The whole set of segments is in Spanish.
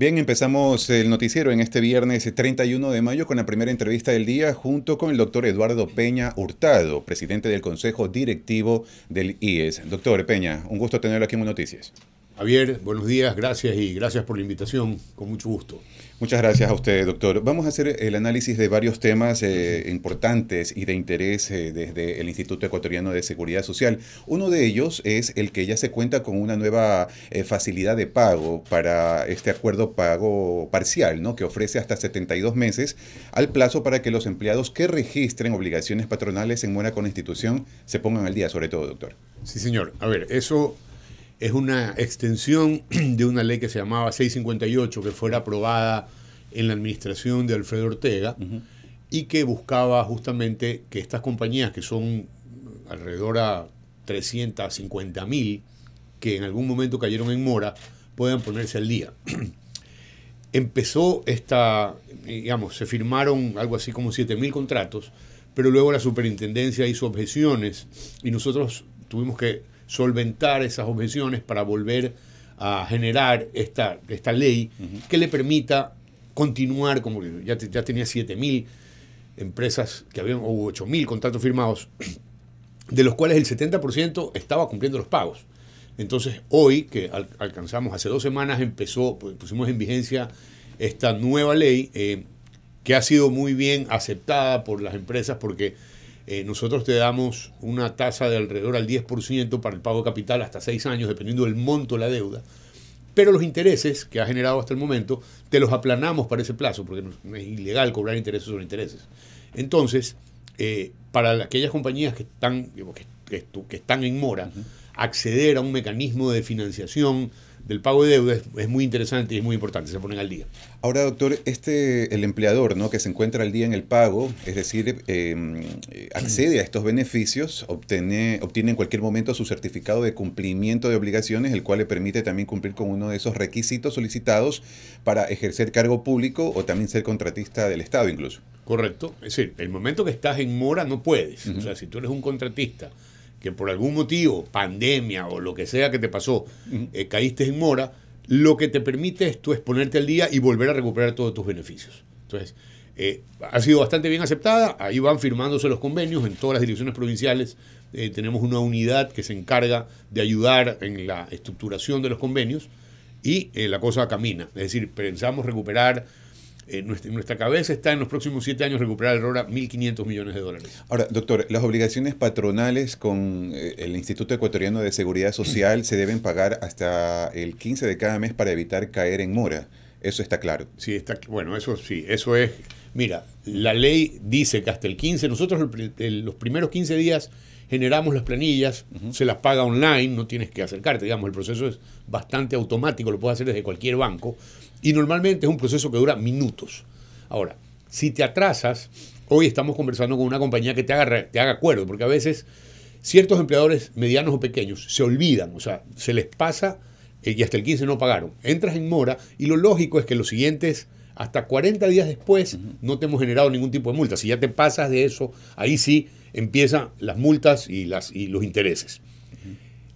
Bien, empezamos el noticiero en este viernes 31 de mayo con la primera entrevista del día junto con el doctor Eduardo Peña Hurtado, presidente del Consejo Directivo del IES. Doctor Peña, un gusto tenerlo aquí en Noticias. Javier, buenos días, gracias y gracias por la invitación, con mucho gusto. Muchas gracias a usted, doctor. Vamos a hacer el análisis de varios temas eh, importantes y de interés eh, desde el Instituto Ecuatoriano de Seguridad Social. Uno de ellos es el que ya se cuenta con una nueva eh, facilidad de pago para este acuerdo pago parcial, ¿no? que ofrece hasta 72 meses al plazo para que los empleados que registren obligaciones patronales en buena con institución se pongan al día, sobre todo, doctor. Sí, señor. A ver, eso es una extensión de una ley que se llamaba 658, que fuera aprobada en la administración de Alfredo Ortega, y que buscaba justamente que estas compañías, que son alrededor a 350 mil, que en algún momento cayeron en mora, puedan ponerse al día. Empezó esta, digamos, se firmaron algo así como 7 mil contratos, pero luego la superintendencia hizo objeciones y nosotros tuvimos que solventar esas objeciones para volver a generar esta, esta ley que le permita continuar, como ya, ya tenía 7.000 empresas que habían, o 8.000 contratos firmados, de los cuales el 70% estaba cumpliendo los pagos. Entonces, hoy que alcanzamos, hace dos semanas empezó, pues, pusimos en vigencia esta nueva ley eh, que ha sido muy bien aceptada por las empresas porque eh, nosotros te damos una tasa de alrededor al 10% para el pago de capital hasta 6 años, dependiendo del monto de la deuda. Pero los intereses que ha generado hasta el momento, te los aplanamos para ese plazo, porque es ilegal cobrar intereses sobre intereses. Entonces, eh, para aquellas compañías que están, están en mora, acceder a un mecanismo de financiación del pago de deuda es, muy interesante y es muy importante, se ponen al día. Ahora, doctor, este, el empleador ¿no? que se encuentra al día en el pago, es decir, em, accede a estos beneficios, obtiene, en cualquier momento su certificado de cumplimiento de obligaciones, el cual le permite también cumplir con uno de esos requisitos solicitados para ejercer cargo público o también ser contratista del Estado incluso. Correcto, es decir, el momento que estás en mora no puedes, o sea, si tú eres un contratista que por algún motivo, pandemia o lo que sea que te pasó, eh, caíste en mora, lo que te permite es tú exponerte al día y volver a recuperar todos tus beneficios. Entonces, eh, ha sido bastante bien aceptada, ahí van firmándose los convenios en todas las direcciones provinciales, eh, tenemos una unidad que se encarga de ayudar en la estructuración de los convenios y la cosa camina, es decir, pensamos recuperar eh, en nuestra, cabeza está en los próximos siete años recuperar el RORA 1.500 millones de dólares. Ahora, doctor, las obligaciones patronales con eh, el Instituto Ecuatoriano de Seguridad Social se deben pagar hasta el 15 de cada mes para evitar caer en mora. Eso está claro. Sí, está bueno, eso sí, eso es. Mira, la ley dice que hasta el 15, nosotros los primeros 15 días generamos las planillas, se las paga online, no tienes que acercarte, digamos, el proceso es bastante automático, lo puedes hacer desde cualquier banco, y normalmente es un proceso que dura minutos. Ahora, si te atrasas, hoy estamos conversando con una compañía que te haga, te haga acuerdo, porque a veces ciertos empleadores medianos o pequeños se olvidan, o sea, se les pasa eh, y hasta el 15 no pagaron. Entras en mora y lo lógico es que los siguientes hasta 40 días después no te hemos generado ningún tipo de multa. Si ya te pasas de eso, ahí sí empiezan las multas y, las, y los intereses.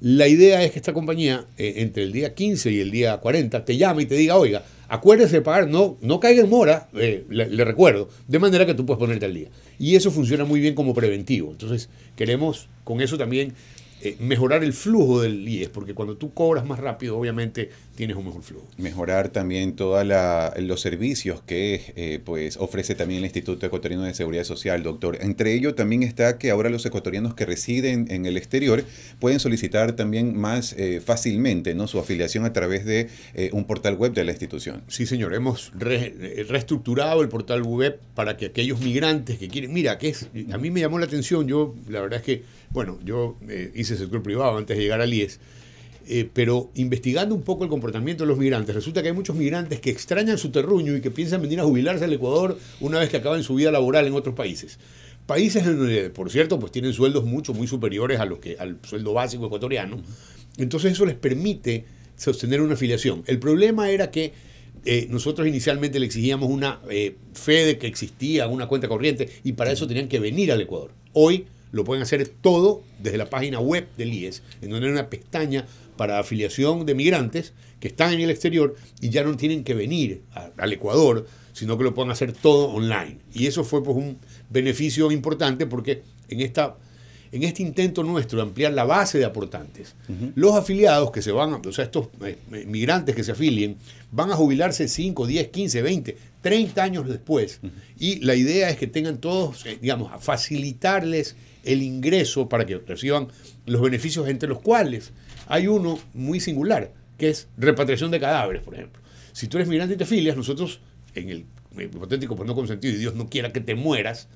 La idea es que esta compañía, eh, entre el día 15 y el día 40, te llame y te diga, oiga, acuérdese de pagar, no, no caiga en mora, eh, le, recuerdo, de manera que tú puedes ponerte al día. Y eso funciona muy bien como preventivo. Entonces, queremos con eso también eh, mejorar el flujo del IES, porque cuando tú cobras más rápido, obviamente tienes un mejor flujo. Mejorar también todos los servicios que eh, pues ofrece también el Instituto Ecuatoriano de Seguridad Social, doctor. Entre ellos también está que ahora los ecuatorianos que residen en el exterior pueden solicitar también más eh, fácilmente ¿no? su afiliación a través de un portal web de la institución. Sí, señor, hemos reestructurado el portal web para que aquellos migrantes que quieren, mira, que es, a mí me llamó la atención, yo la verdad es que bueno, yo eh, hice sector privado antes de llegar al IES, eh, pero investigando un poco el comportamiento de los migrantes, resulta que hay muchos migrantes que extrañan su terruño y que piensan venir a jubilarse al Ecuador una vez que acaban su vida laboral en otros países. Países en donde, por cierto, pues tienen sueldos mucho, muy superiores a los que, al sueldo básico ecuatoriano. Entonces eso les permite sostener una afiliación. El problema era que eh, nosotros inicialmente le exigíamos una fe de que existía una cuenta corriente y para eso tenían que venir al Ecuador. Hoy lo pueden hacer todo desde la página web del IES, en donde hay una pestaña para afiliación de migrantes que están en el exterior y ya no tienen que venir al Ecuador, sino que lo pueden hacer todo online. Y eso fue pues, un beneficio importante porque en esta en este intento nuestro de ampliar la base de aportantes, los afiliados que se van, o sea, estos eh, eh, migrantes que se afilien, van a jubilarse 5, 10, 15, 20, 30 años después. Y la idea es que tengan todos, eh, digamos, a facilitarles el ingreso para que reciban los beneficios, entre los cuales hay uno muy singular, que es repatriación de cadáveres, por ejemplo. Si tú eres migrante y te filias, nosotros, en el hipotético por pues no consentido y Dios no quiera que te mueras,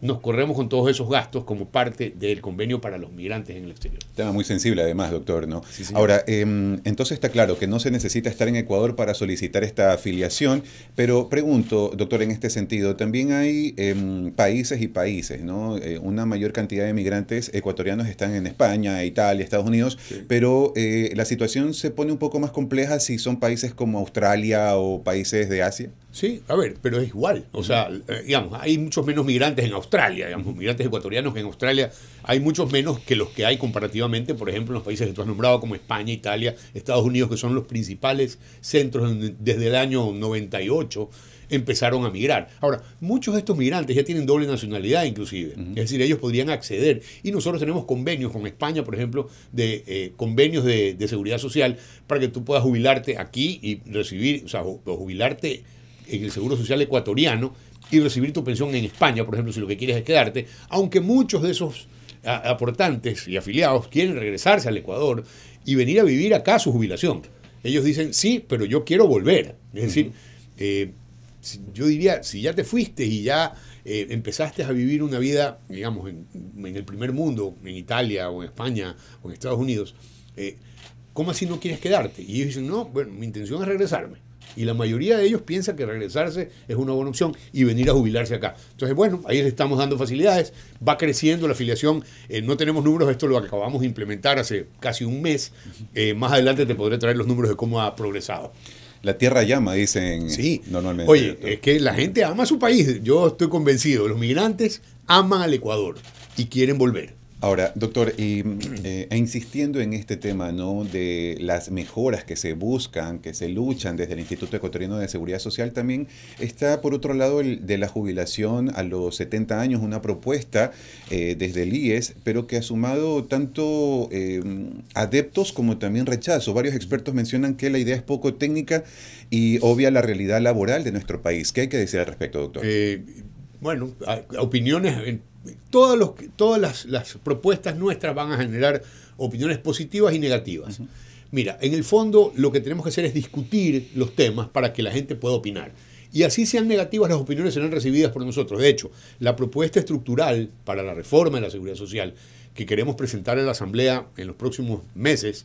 nos corremos con todos esos gastos como parte del convenio para los migrantes en el exterior. Tema muy sensible además, doctor, ¿no? Ahora, em, entonces está claro que no se necesita estar en Ecuador para solicitar esta afiliación, pero pregunto, doctor, en este sentido, también hay em, países y países, ¿no? Eh, una mayor cantidad de migrantes ecuatorianos están en España, Italia, Estados Unidos, pero eh, la situación se pone un poco más compleja si son países como Australia o países de Asia. Sí, a ver, pero es igual. O sea, eh, digamos, hay muchos menos migrantes en Australia, digamos, migrantes ecuatorianos que en Australia hay muchos menos que los que hay comparativamente, por ejemplo, en los países que tú has nombrado, como España, Italia, Estados Unidos, que son los principales centros desde el año 98 empezaron a migrar. Ahora, muchos de estos migrantes ya tienen doble nacionalidad inclusive, es decir, ellos podrían acceder y nosotros tenemos convenios con España, por ejemplo, de eh, convenios de, seguridad social para que tú puedas jubilarte aquí y recibir, o sea, jubilarte en el Seguro Social ecuatoriano y recibir tu pensión en España, por ejemplo, si lo que quieres es quedarte, aunque muchos de esos aportantes y afiliados quieren regresarse al Ecuador y venir a vivir acá su jubilación. Ellos dicen, sí, pero yo quiero volver. Es decir, eh, yo diría, si ya te fuiste y ya eh, empezaste a vivir una vida, digamos, en, el primer mundo, en Italia o en España o en Estados Unidos, eh, ¿cómo así no quieres quedarte? Y ellos dicen, no, bueno, mi intención es regresarme. Y la mayoría de ellos piensa que regresarse es una buena opción y venir a jubilarse acá. Entonces, bueno, ahí les estamos dando facilidades, va creciendo la afiliación, eh, no tenemos números, esto lo acabamos de implementar hace casi un mes, eh, más adelante te podré traer los números de cómo ha progresado. La tierra llama, dicen sí. Oye, es que la gente ama su país, yo estoy convencido, los migrantes aman al Ecuador y quieren volver. Ahora, doctor, eh, e insistiendo en este tema ¿no? de las mejoras que se buscan, que se luchan desde el Instituto Ecuatoriano de Seguridad Social, también está, por otro lado, el de la jubilación a los 70 años, una propuesta eh, desde el IES, pero que ha sumado tanto eh, adeptos como también rechazo. Varios expertos mencionan que la idea es poco técnica y obvia la realidad laboral de nuestro país. ¿Qué hay que decir al respecto, doctor? bueno, opiniones todas las, propuestas nuestras van a generar opiniones positivas y negativas. Mira, en el fondo lo que tenemos que hacer es discutir los temas para que la gente pueda opinar. Y así sean negativas, las opiniones serán recibidas por nosotros. De hecho, la propuesta estructural para la reforma de la seguridad social que queremos presentar en la Asamblea en los próximos meses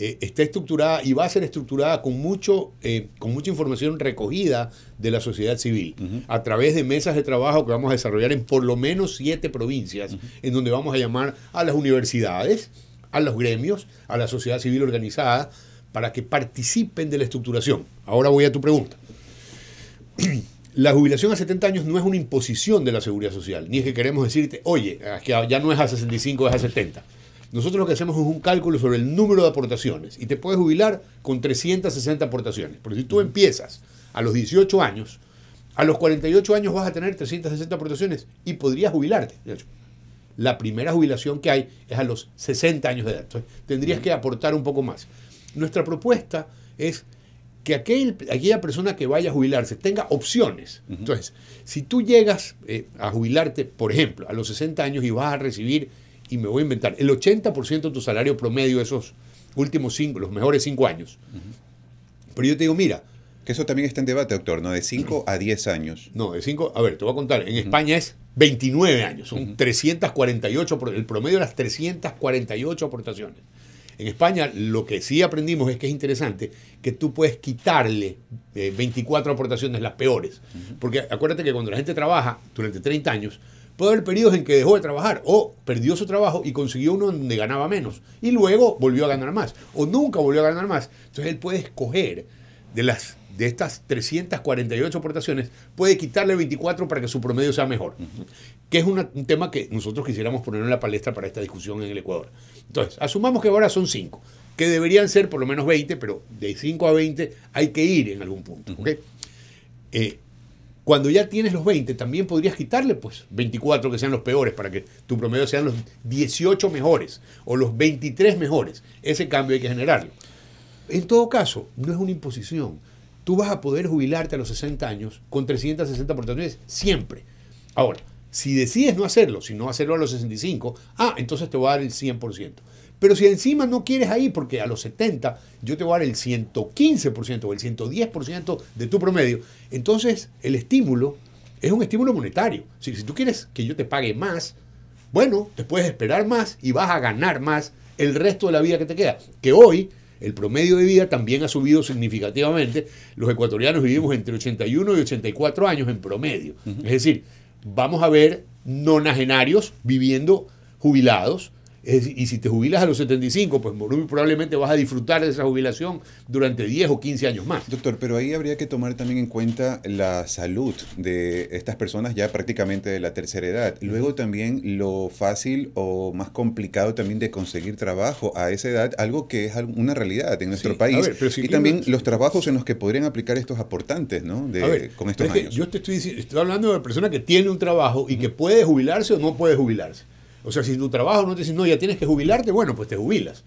eh, está estructurada y va a ser estructurada con, mucho, eh, con mucha información recogida de la sociedad civil, a través de mesas de trabajo que vamos a desarrollar en por lo menos siete provincias, en donde vamos a llamar a las universidades, a los gremios, a la sociedad civil organizada, para que participen de la estructuración. Ahora voy a tu pregunta. La jubilación a 70 años no es una imposición de la seguridad social, ni es que queremos decirte, oye, que ya no es a 65, es a 70. Nosotros lo que hacemos es un cálculo sobre el número de aportaciones y te puedes jubilar con 360 aportaciones. Porque si tú empiezas a los 18 años, a los 48 años vas a tener 360 aportaciones y podrías jubilarte. De hecho, la primera jubilación que hay es a los 60 años de edad. Entonces, tendrías que aportar un poco más. Nuestra propuesta es que aquella persona que vaya a jubilarse tenga opciones. Entonces, si tú llegas eh, a jubilarte, por ejemplo, a los 60 años y vas a recibir y me voy a inventar, el 80% de tu salario promedio esos últimos cinco, los mejores cinco años. Pero yo te digo, mira. Que eso también está en debate, doctor, ¿no? De 5 a 10 años. No, de 5, a ver, te voy a contar. En España es 29 años, son 348, el promedio de las 348 aportaciones. En España lo que sí aprendimos es que es interesante que tú puedes quitarle 24 eh, aportaciones, las peores. Porque acuérdate que cuando la gente trabaja durante 30 años, Puede haber periodos en que dejó de trabajar o perdió su trabajo y consiguió uno donde ganaba menos y luego volvió a ganar más o nunca volvió a ganar más. Entonces él puede escoger de las de estas 348 aportaciones, puede quitarle 24 para que su promedio sea mejor, que es un tema que nosotros quisiéramos poner en la palestra para esta discusión en el Ecuador. Entonces, asumamos que ahora son 5, que deberían ser por lo menos 20, pero de 5 a 20 hay que ir en algún punto. Cuando ya tienes los 20, también podrías quitarle pues 24 que sean los peores para que tu promedio sean los 18 mejores o los 23 mejores. Ese cambio hay que generarlo. En todo caso, no es una imposición. Tú vas a poder jubilarte a los 60 años con 360 aportaciones siempre. Ahora, si decides no hacerlo, si no hacerlo a los 65, ah, entonces te va a dar el 100%. Pero si encima no quieres ahí, porque a los 70 yo te voy a dar el 115% o el 110% de tu promedio, entonces el estímulo es un estímulo monetario. Si, si tú quieres que yo te pague más, bueno, te puedes esperar más y vas a ganar más el resto de la vida que te queda. Que hoy el promedio de vida también ha subido significativamente. Los ecuatorianos vivimos entre 81 y 84 años en promedio. Es decir, vamos a ver nonagenarios viviendo jubilados y si te jubilas a los 75, pues probablemente vas a disfrutar de esa jubilación durante 10 o 15 años más. Doctor, pero ahí habría que tomar también en cuenta la salud de estas personas ya prácticamente de la tercera edad. Luego también lo fácil o más complicado también de conseguir trabajo a esa edad, algo que es una realidad en nuestro país. y también los trabajos en los que podrían aplicar estos aportantes, ¿no? con estos años. yo estoy, estoy hablando de una persona que tiene un trabajo y que puede jubilarse o no puede jubilarse. O sea, si tu trabajo no te dice, no, ya tienes que jubilarte, bueno, pues te jubilas.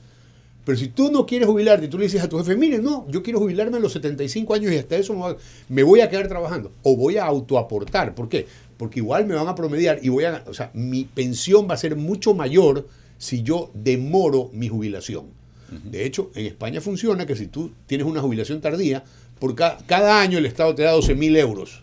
Pero si tú no quieres jubilarte y tú le dices a tu jefe, mire, no, yo quiero jubilarme a los 75 años y hasta eso me voy a quedar trabajando. O voy a autoaportar. ¿Por qué? Porque igual me van a promediar y voy a. O sea, mi pensión va a ser mucho mayor si yo demoro mi jubilación. De hecho, en España funciona que si tú tienes una jubilación tardía, por cada, año el Estado te da 12.000 mil euros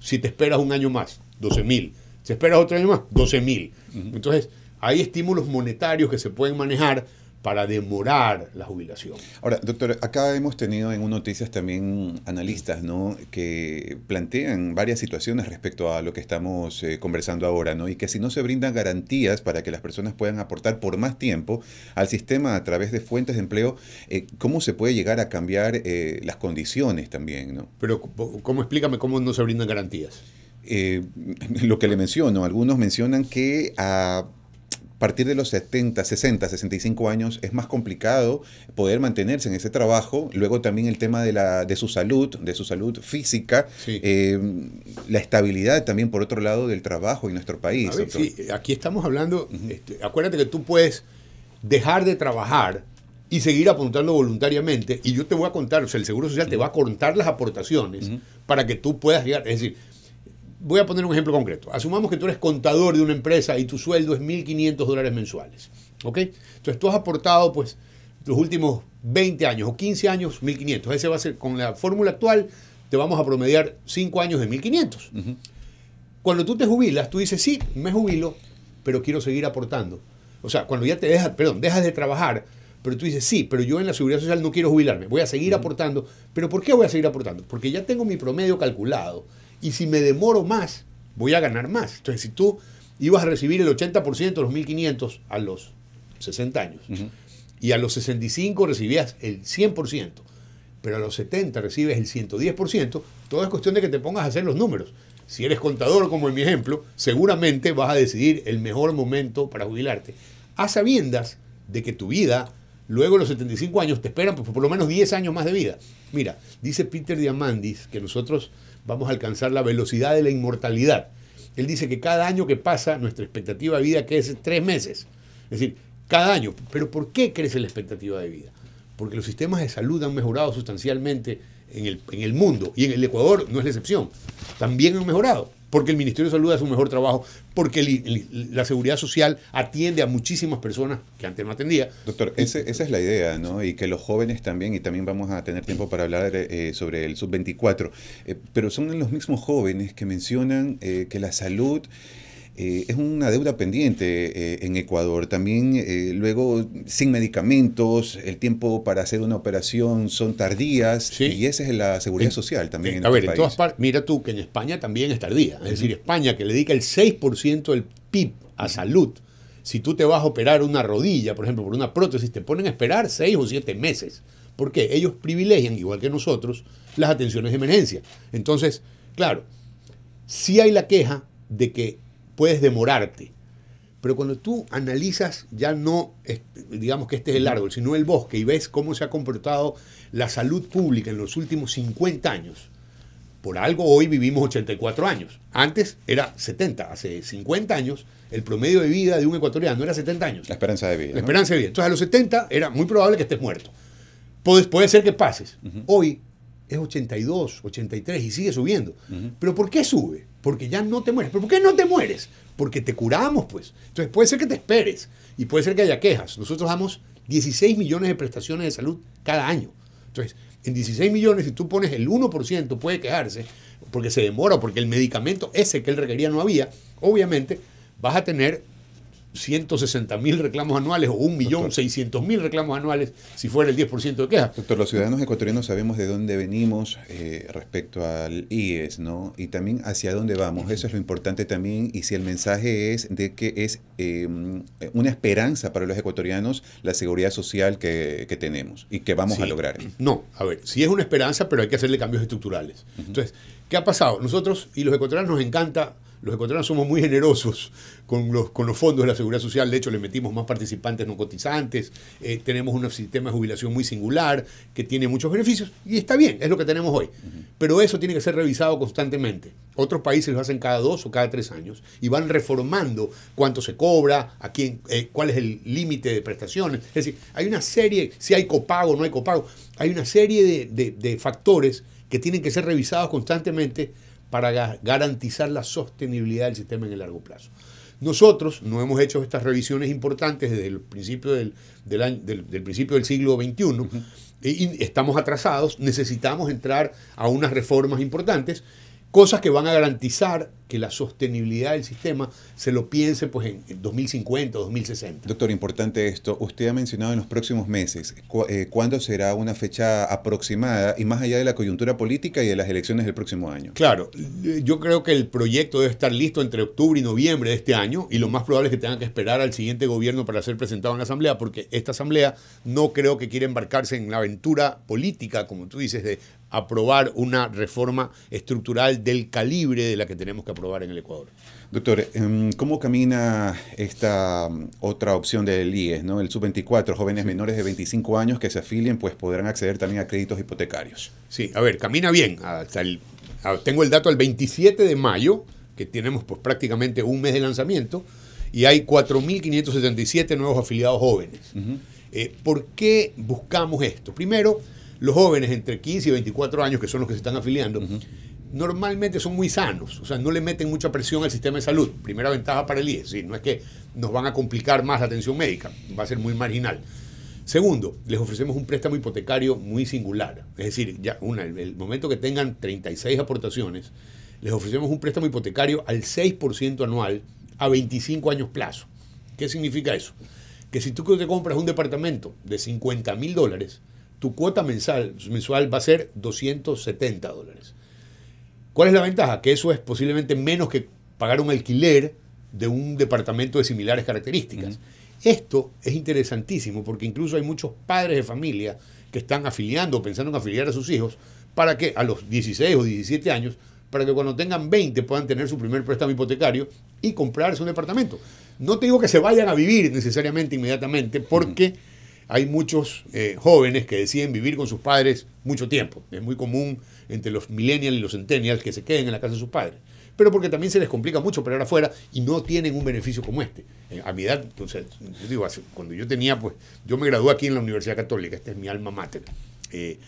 si te esperas un año más, 12.000. Se espera otro año más, 12.000. Entonces, hay estímulos monetarios que se pueden manejar para demorar la jubilación. Ahora, doctor, acá hemos tenido en noticias también analistas, ¿no? Que plantean varias situaciones respecto a lo que estamos eh, conversando ahora, ¿no? Y que si no se brindan garantías para que las personas puedan aportar por más tiempo al sistema a través de fuentes de empleo, eh, ¿cómo se puede llegar a cambiar eh, las condiciones también, Pero, ¿cómo explícame cómo no se brindan garantías? Eh, lo que le menciono, algunos mencionan que a partir de los 70, 60, 65 años es más complicado poder mantenerse en ese trabajo. Luego también el tema de, la, de su salud, de su salud física, eh, la estabilidad también, por otro lado, del trabajo en nuestro país. Ver, sí, aquí estamos hablando, este, acuérdate que tú puedes dejar de trabajar y seguir apuntando voluntariamente. Y yo te voy a contar, o sea, el Seguro Social te va a contar las aportaciones para que tú puedas llegar. Es decir, voy a poner un ejemplo concreto. Asumamos que tú eres contador de una empresa y tu sueldo es 1.500 dólares mensuales. ¿Ok? Entonces tú has aportado, pues, los últimos 20 años o 15 años, 1.500. Ese va a ser, con la fórmula actual, te vamos a promediar 5 años de 1.500. Cuando tú te jubilas, tú dices, sí, me jubilo, pero quiero seguir aportando. O sea, cuando ya te dejas, perdón, dejas de trabajar, pero tú dices, sí, pero yo en la seguridad social no quiero jubilarme, voy a seguir aportando. ¿Pero por qué voy a seguir aportando? Porque ya tengo mi promedio calculado y si me demoro más, voy a ganar más. Entonces, si tú ibas a recibir el 80% de los 1.500 a los 60 años y a los 65 recibías el 100%, pero a los 70 recibes el 110%, todo es cuestión de que te pongas a hacer los números. Si eres contador, como en mi ejemplo, seguramente vas a decidir el mejor momento para jubilarte, a sabiendas de que tu vida, luego de los 75 años, te esperan por lo menos 10 años más de vida. Mira, dice Peter Diamandis que nosotros vamos a alcanzar la velocidad de la inmortalidad. Él dice que cada año que pasa, nuestra expectativa de vida crece tres meses. Es decir, cada año. Pero ¿por qué crece la expectativa de vida? Porque los sistemas de salud han mejorado sustancialmente en el, en el mundo y en el Ecuador no es la excepción. También han mejorado porque el Ministerio de Salud hace un mejor trabajo, porque la Seguridad Social atiende a muchísimas personas que antes no atendía. Doctor, esa es la idea, ¿no? Y que los jóvenes también, y también vamos a tener tiempo para hablar eh, sobre el sub-24, eh, pero son los mismos jóvenes que mencionan eh, que la salud... Eh, es una deuda pendiente eh, en Ecuador. También eh, luego sin medicamentos, el tiempo para hacer una operación son tardías y esa es la seguridad social también. a este ver, en todas partes, mira tú que en España también es tardía. Es decir, España que le dedica el 6% del PIB a salud. Si tú te vas a operar una rodilla, por ejemplo, por una prótesis, te ponen a esperar 6 o 7 meses. ¿Por qué? Ellos privilegian, igual que nosotros, las atenciones de emergencia. Entonces, claro, si sí hay la queja de que puedes demorarte. Pero cuando tú analizas ya no, digamos que este es el árbol, sino el bosque y ves cómo se ha comportado la salud pública en los últimos 50 años, por algo hoy vivimos 84 años. Antes era 70, hace 50 años el promedio de vida de un ecuatoriano era 70 años. La esperanza de vida. La esperanza de vida. Entonces a los 70 era muy probable que estés muerto. Puede, puede ser que pases. Hoy es 82, 83 y sigue subiendo. Pero ¿por qué sube? porque ya no te mueres. ¿Pero por qué no te mueres? Porque te curamos, pues. Entonces puede ser que te esperes y puede ser que haya quejas. Nosotros damos 16 millones de prestaciones de salud cada año. Entonces, en 16 millones, si tú pones el 1%, puede quejarse porque se demora, porque el medicamento ese que él requería no había, obviamente vas a tener 160 mil reclamos anuales o 1.600.000 reclamos anuales si fuera el 10% de quejas. Doctor, los ciudadanos ecuatorianos sabemos de dónde venimos eh, respecto al IES, ¿no? Y también hacia dónde vamos. Eso es lo importante también. Y si el mensaje es de que es em, una esperanza para los ecuatorianos la seguridad social que, tenemos y que vamos a lograr. No, a ver, sí es una esperanza, pero hay que hacerle cambios estructurales. Entonces, ¿qué ha pasado? Nosotros y los ecuatorianos nos encanta los ecuatorianos somos muy generosos con los, fondos de la seguridad social, de hecho le metimos más participantes no cotizantes, eh, tenemos un sistema de jubilación muy singular, que tiene muchos beneficios, y está bien, es lo que tenemos hoy. Pero eso tiene que ser revisado constantemente. Otros países lo hacen cada dos o cada tres años y van reformando cuánto se cobra, a quién, eh, cuál es el límite de prestaciones. Es decir, hay una serie, si hay copago, o no hay copago, hay una serie de factores que tienen que ser revisados constantemente para garantizar la sostenibilidad del sistema en el largo plazo. Nosotros no hemos hecho estas revisiones importantes desde el principio del, del, principio del siglo XXI y estamos atrasados, necesitamos entrar a unas reformas importantes Cosas que van a garantizar que la sostenibilidad del sistema se lo piense pues en 2050 o 2060. Doctor, importante esto. Usted ha mencionado en los próximos meses eh, cuándo será una fecha aproximada y más allá de la coyuntura política y de las elecciones del próximo año. Claro, yo creo que el proyecto debe estar listo entre octubre y noviembre de este año y lo más probable es que tengan que esperar al siguiente gobierno para ser presentado en la Asamblea porque esta Asamblea no creo que quiera embarcarse en la aventura política, como tú dices, de aprobar una reforma estructural del calibre de la que tenemos que aprobar en el Ecuador. Doctor, em, ¿cómo camina esta mm, otra opción del IES, ¿no? el sub-24, jóvenes menores de 25 años que se afilien, pues podrán acceder también a créditos hipotecarios? Sí, a ver, camina bien. tengo el dato al 27 de mayo, que tenemos pues, prácticamente un mes de lanzamiento, y hay 4.577 nuevos afiliados jóvenes. Eh, ¿Por qué buscamos esto? Primero, los jóvenes entre 15 y 24 años, que son los que se están afiliando, normalmente son muy sanos, o sea, no le meten mucha presión al sistema de salud. Primera ventaja para el IE, ¿sí? no es que nos van a complicar más la atención médica, va a ser muy marginal. Segundo, les ofrecemos un préstamo hipotecario muy singular, es decir, ya una, el momento que tengan 36 aportaciones, les ofrecemos un préstamo hipotecario al 6% anual a 25 años plazo. ¿Qué significa eso? Que si tú te compras un departamento de 50 mil dólares, tu cuota mensual, mensual va a ser 270 dólares. ¿Cuál es la ventaja? Que eso es posiblemente menos que pagar un alquiler de un departamento de similares características. Esto es interesantísimo porque incluso hay muchos padres de familia que están afiliando pensando en afiliar a sus hijos para que a los 16 o 17 años, para que cuando tengan 20 puedan tener su primer préstamo hipotecario y comprarse un departamento. No te digo que se vayan a vivir necesariamente inmediatamente porque hay muchos eh, jóvenes que deciden vivir con sus padres mucho tiempo. Es muy común entre los millennials y los centennials que se queden en la casa de sus padres. Pero porque también se les complica mucho operar afuera y no tienen un beneficio como este. Eh, a mi edad, entonces, yo digo, cuando yo tenía, pues, yo me gradué aquí en la Universidad Católica, esta es mi alma mater, eh,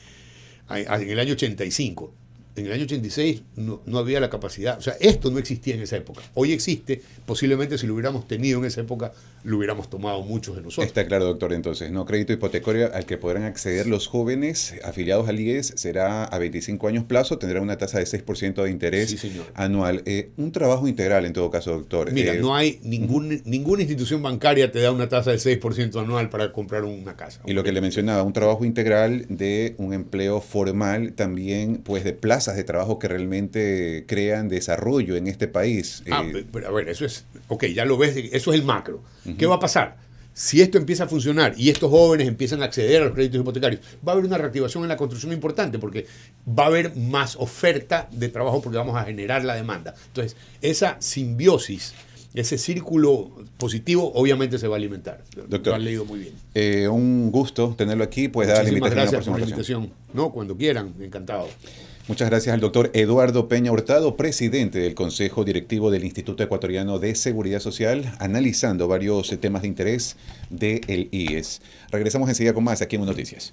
en el año 85. En el año 86 no, no, había la capacidad, o sea, esto no existía en esa época. Hoy existe, posiblemente si lo hubiéramos tenido en esa época, lo hubiéramos tomado muchos de nosotros. Está claro, doctor, entonces, ¿no? Crédito hipotecario al que podrán acceder los jóvenes afiliados al IES será a 25 años plazo, tendrá una tasa de 6% de interés anual. Eh, un trabajo integral en todo caso, doctor. Mira, eh, no hay ningún, ninguna institución bancaria te da una tasa de 6% anual para comprar una casa. Y lo que le mencionaba, un trabajo integral de un empleo formal también, pues de plaza de trabajo que realmente crean desarrollo en este país. Ah, eh, pero a ver, eso es, ok, ya lo ves, eso es el macro. ¿Qué va a pasar? Si esto empieza a funcionar y estos jóvenes empiezan a acceder a los créditos hipotecarios, va a haber una reactivación en la construcción importante porque va a haber más oferta de trabajo porque vamos a generar la demanda. Entonces, esa simbiosis ese círculo positivo obviamente se va a alimentar. Doctor, lo han leído muy bien. Eh, un gusto tenerlo aquí. Pues, Muchísimas gracias por la invitación. cuando quieran, encantado. Muchas gracias al doctor Eduardo Peña Hurtado, presidente del Consejo Directivo del Instituto Ecuatoriano de Seguridad Social, analizando varios eh, temas de interés del IES. Regresamos enseguida con más aquí en Noticias.